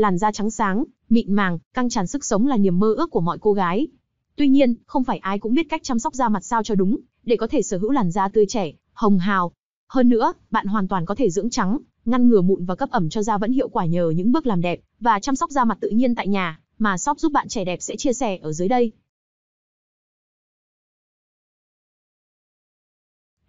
làn da trắng sáng, mịn màng, căng tràn sức sống là niềm mơ ước của mọi cô gái. Tuy nhiên, không phải ai cũng biết cách chăm sóc da mặt sao cho đúng, để có thể sở hữu làn da tươi trẻ, hồng hào. Hơn nữa, bạn hoàn toàn có thể dưỡng trắng, ngăn ngừa mụn và cấp ẩm cho da vẫn hiệu quả nhờ những bước làm đẹp và chăm sóc da mặt tự nhiên tại nhà mà shop giúp bạn trẻ đẹp sẽ chia sẻ ở dưới đây.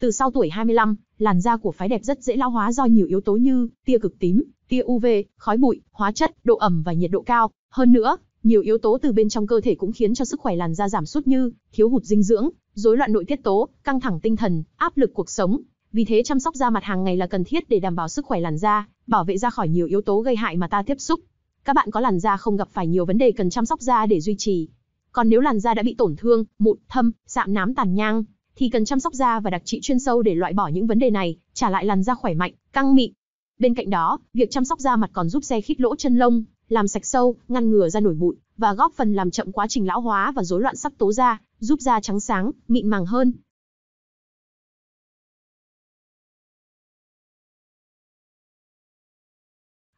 Từ sau tuổi 25, làn da của phái đẹp rất dễ lão hóa do nhiều yếu tố như tia cực tím, tia UV, khói bụi, hóa chất, độ ẩm và nhiệt độ cao. Hơn nữa, nhiều yếu tố từ bên trong cơ thể cũng khiến cho sức khỏe làn da giảm sút như thiếu hụt dinh dưỡng, rối loạn nội tiết tố, căng thẳng tinh thần, áp lực cuộc sống. Vì thế chăm sóc da mặt hàng ngày là cần thiết để đảm bảo sức khỏe làn da, bảo vệ da khỏi nhiều yếu tố gây hại mà ta tiếp xúc. Các bạn có làn da không gặp phải nhiều vấn đề cần chăm sóc da để duy trì. Còn nếu làn da đã bị tổn thương, mụn, thâm, sạm nám tàn nhang, thì cần chăm sóc da và đặc trị chuyên sâu để loại bỏ những vấn đề này, trả lại làn da khỏe mạnh, căng mịn. Bên cạnh đó, việc chăm sóc da mặt còn giúp xe khít lỗ chân lông, làm sạch sâu, ngăn ngừa da nổi mụn và góp phần làm chậm quá trình lão hóa và rối loạn sắc tố da, giúp da trắng sáng, mịn màng hơn.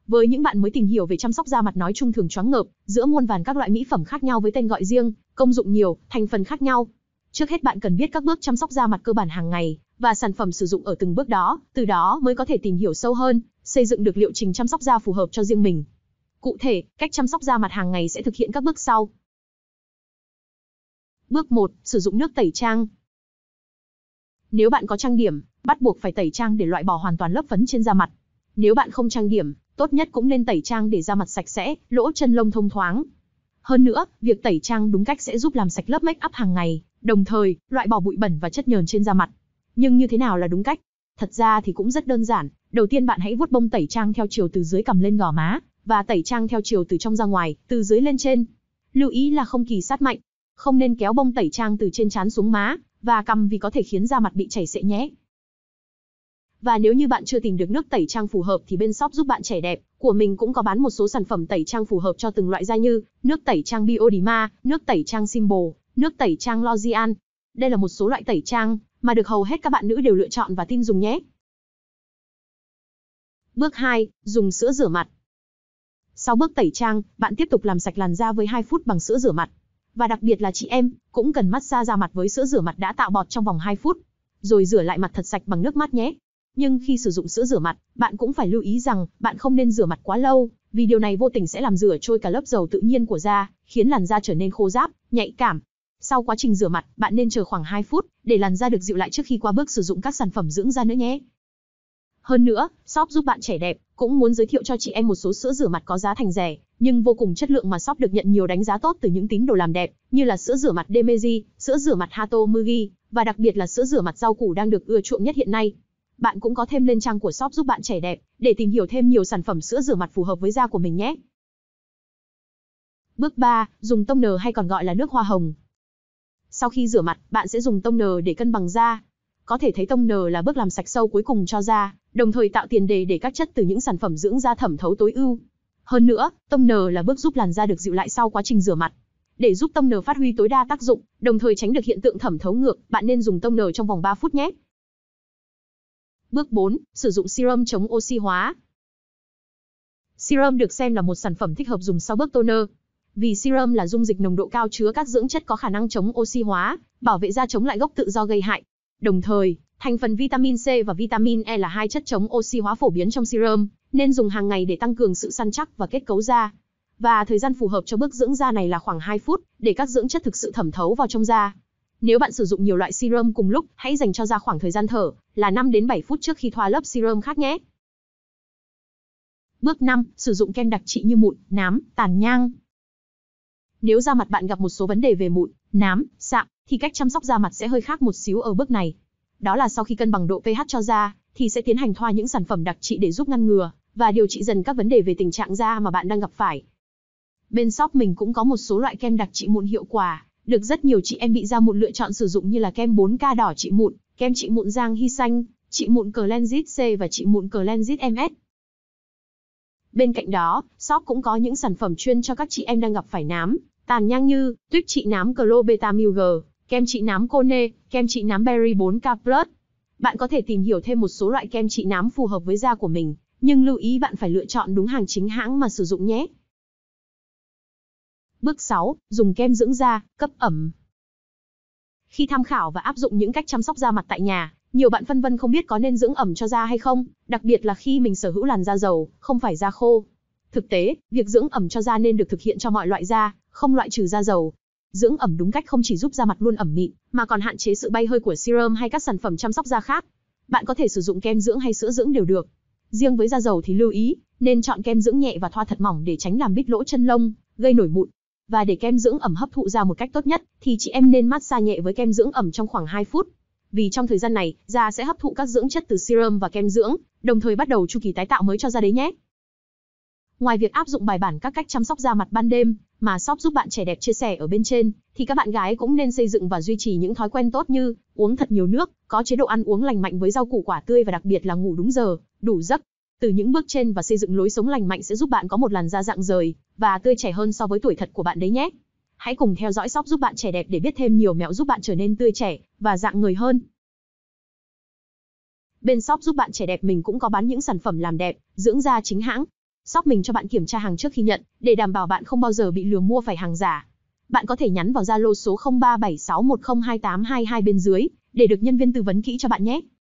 Với những bạn mới tìm hiểu về chăm sóc da mặt nói chung thường choáng ngợp, giữa muôn vàn các loại mỹ phẩm khác nhau với tên gọi riêng, công dụng nhiều, thành phần khác nhau, Trước hết bạn cần biết các bước chăm sóc da mặt cơ bản hàng ngày và sản phẩm sử dụng ở từng bước đó, từ đó mới có thể tìm hiểu sâu hơn, xây dựng được liệu trình chăm sóc da phù hợp cho riêng mình. Cụ thể, cách chăm sóc da mặt hàng ngày sẽ thực hiện các bước sau. Bước 1, sử dụng nước tẩy trang. Nếu bạn có trang điểm, bắt buộc phải tẩy trang để loại bỏ hoàn toàn lớp phấn trên da mặt. Nếu bạn không trang điểm, tốt nhất cũng nên tẩy trang để da mặt sạch sẽ, lỗ chân lông thông thoáng. Hơn nữa, việc tẩy trang đúng cách sẽ giúp làm sạch lớp make up hàng ngày đồng thời loại bỏ bụi bẩn và chất nhờn trên da mặt. Nhưng như thế nào là đúng cách? Thật ra thì cũng rất đơn giản, đầu tiên bạn hãy vuốt bông tẩy trang theo chiều từ dưới cầm lên gò má và tẩy trang theo chiều từ trong ra ngoài, từ dưới lên trên. Lưu ý là không kỳ sát mạnh, không nên kéo bông tẩy trang từ trên trán xuống má và cầm vì có thể khiến da mặt bị chảy xệ nhé. Và nếu như bạn chưa tìm được nước tẩy trang phù hợp thì bên shop giúp bạn trẻ đẹp của mình cũng có bán một số sản phẩm tẩy trang phù hợp cho từng loại da như nước tẩy trang Biodima, nước tẩy trang Symbol, Nước tẩy trang Lozian. Đây là một số loại tẩy trang mà được hầu hết các bạn nữ đều lựa chọn và tin dùng nhé. Bước 2, dùng sữa rửa mặt. Sau bước tẩy trang, bạn tiếp tục làm sạch làn da với 2 phút bằng sữa rửa mặt. Và đặc biệt là chị em, cũng cần massage da mặt với sữa rửa mặt đã tạo bọt trong vòng 2 phút, rồi rửa lại mặt thật sạch bằng nước mát nhé. Nhưng khi sử dụng sữa rửa mặt, bạn cũng phải lưu ý rằng bạn không nên rửa mặt quá lâu, vì điều này vô tình sẽ làm rửa trôi cả lớp dầu tự nhiên của da, khiến làn da trở nên khô ráp, nhạy cảm sau quá trình rửa mặt, bạn nên chờ khoảng 2 phút để làn da được dịu lại trước khi qua bước sử dụng các sản phẩm dưỡng da nữa nhé. Hơn nữa, shop giúp bạn trẻ đẹp cũng muốn giới thiệu cho chị em một số sữa rửa mặt có giá thành rẻ nhưng vô cùng chất lượng mà shop được nhận nhiều đánh giá tốt từ những tín đồ làm đẹp như là sữa rửa mặt Demeji, sữa rửa mặt Hato Mugi và đặc biệt là sữa rửa mặt rau củ đang được ưa chuộng nhất hiện nay. Bạn cũng có thêm lên trang của shop giúp bạn trẻ đẹp để tìm hiểu thêm nhiều sản phẩm sữa rửa mặt phù hợp với da của mình nhé. Bước 3, dùng tông nờ hay còn gọi là nước hoa hồng. Sau khi rửa mặt, bạn sẽ dùng tông nờ để cân bằng da. Có thể thấy tông nờ là bước làm sạch sâu cuối cùng cho da, đồng thời tạo tiền đề để các chất từ những sản phẩm dưỡng da thẩm thấu tối ưu. Hơn nữa, tông nờ là bước giúp làn da được dịu lại sau quá trình rửa mặt. Để giúp tông nờ phát huy tối đa tác dụng, đồng thời tránh được hiện tượng thẩm thấu ngược, bạn nên dùng tông nờ trong vòng 3 phút nhé. Bước 4. Sử dụng serum chống oxy hóa. Serum được xem là một sản phẩm thích hợp dùng sau bước toner, vì serum là dung dịch nồng độ cao chứa các dưỡng chất có khả năng chống oxy hóa, bảo vệ da chống lại gốc tự do gây hại. Đồng thời, thành phần vitamin C và vitamin E là hai chất chống oxy hóa phổ biến trong serum, nên dùng hàng ngày để tăng cường sự săn chắc và kết cấu da. Và thời gian phù hợp cho bước dưỡng da này là khoảng 2 phút để các dưỡng chất thực sự thẩm thấu vào trong da. Nếu bạn sử dụng nhiều loại serum cùng lúc, hãy dành cho da khoảng thời gian thở là 5 đến 7 phút trước khi thoa lớp serum khác nhé. Bước 5, sử dụng kem đặc trị như mụn, nám, tàn nhang. Nếu da mặt bạn gặp một số vấn đề về mụn, nám, sạm, thì cách chăm sóc da mặt sẽ hơi khác một xíu ở bước này. Đó là sau khi cân bằng độ pH cho da, thì sẽ tiến hành thoa những sản phẩm đặc trị để giúp ngăn ngừa và điều trị dần các vấn đề về tình trạng da mà bạn đang gặp phải. Bên shop mình cũng có một số loại kem đặc trị mụn hiệu quả, được rất nhiều chị em bị da mụn lựa chọn sử dụng như là kem 4K đỏ trị mụn, kem trị mụn Giang Hy Xanh, trị mụn Cleansit C và trị mụn Cleansit MS. Bên cạnh đó, shop cũng có những sản phẩm chuyên cho các chị em đang gặp phải nám, Tàn nhang như, tuyết trị nám clo G, kem trị nám cone, kem trị nám berry 4K+. Bạn có thể tìm hiểu thêm một số loại kem trị nám phù hợp với da của mình, nhưng lưu ý bạn phải lựa chọn đúng hàng chính hãng mà sử dụng nhé. Bước 6, dùng kem dưỡng da, cấp ẩm. Khi tham khảo và áp dụng những cách chăm sóc da mặt tại nhà, nhiều bạn phân vân không biết có nên dưỡng ẩm cho da hay không, đặc biệt là khi mình sở hữu làn da dầu, không phải da khô. Thực tế, việc dưỡng ẩm cho da nên được thực hiện cho mọi loại da, không loại trừ da dầu. Dưỡng ẩm đúng cách không chỉ giúp da mặt luôn ẩm mịn, mà còn hạn chế sự bay hơi của serum hay các sản phẩm chăm sóc da khác. Bạn có thể sử dụng kem dưỡng hay sữa dưỡng đều được. Riêng với da dầu thì lưu ý, nên chọn kem dưỡng nhẹ và thoa thật mỏng để tránh làm bít lỗ chân lông, gây nổi mụn. Và để kem dưỡng ẩm hấp thụ da một cách tốt nhất, thì chị em nên massage nhẹ với kem dưỡng ẩm trong khoảng 2 phút. Vì trong thời gian này, da sẽ hấp thụ các dưỡng chất từ serum và kem dưỡng, đồng thời bắt đầu chu kỳ tái tạo mới cho da đấy nhé. Ngoài việc áp dụng bài bản các cách chăm sóc da mặt ban đêm mà shop giúp bạn trẻ đẹp chia sẻ ở bên trên, thì các bạn gái cũng nên xây dựng và duy trì những thói quen tốt như uống thật nhiều nước, có chế độ ăn uống lành mạnh với rau củ quả tươi và đặc biệt là ngủ đúng giờ, đủ giấc. Từ những bước trên và xây dựng lối sống lành mạnh sẽ giúp bạn có một làn da rạng rời và tươi trẻ hơn so với tuổi thật của bạn đấy nhé. Hãy cùng theo dõi shop giúp bạn trẻ đẹp để biết thêm nhiều mẹo giúp bạn trở nên tươi trẻ và dạng người hơn. Bên shop giúp bạn trẻ đẹp mình cũng có bán những sản phẩm làm đẹp, dưỡng da chính hãng, shop mình cho bạn kiểm tra hàng trước khi nhận, để đảm bảo bạn không bao giờ bị lừa mua phải hàng giả. Bạn có thể nhắn vào Zalo số 0376102822 bên dưới để được nhân viên tư vấn kỹ cho bạn nhé.